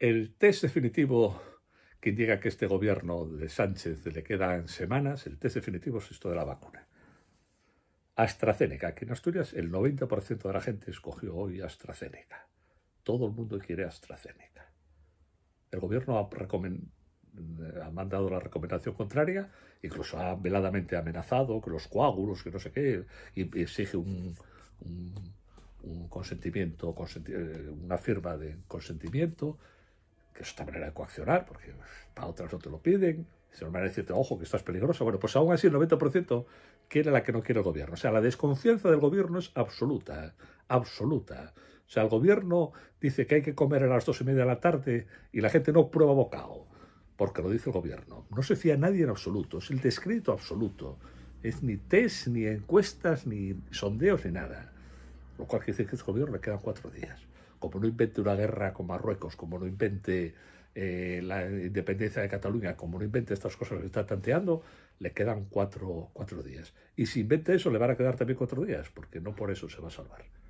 El test definitivo que indica que este gobierno de Sánchez le queda en semanas, el test definitivo es esto de la vacuna. AstraZeneca, aquí en Asturias el 90% de la gente escogió hoy AstraZeneca. Todo el mundo quiere AstraZeneca. El gobierno ha, mandado la recomendación contraria, incluso ha veladamente amenazado que los coágulos, que no sé qué, exige un, consentimiento, eh, una firma de consentimiento que es otra manera de coaccionar, porque para otras no te lo piden, se van a decirte, ojo, que estás es peligroso. Bueno, pues aún así el 90% quiere la que no quiere el gobierno. O sea, la desconfianza del gobierno es absoluta, absoluta. O sea, el gobierno dice que hay que comer a las dos y media de la tarde y la gente no prueba bocado, porque lo dice el gobierno. No se fía a nadie en absoluto, es el descrédito absoluto. Es ni test, ni encuestas, ni sondeos, ni nada. Lo cual quiere decir que este gobierno le quedan cuatro días. Como no invente una guerra con Marruecos, como no invente eh, la independencia de Cataluña, como no invente estas cosas que está tanteando, le quedan cuatro, cuatro días. Y si invente eso, le van a quedar también cuatro días, porque no por eso se va a salvar.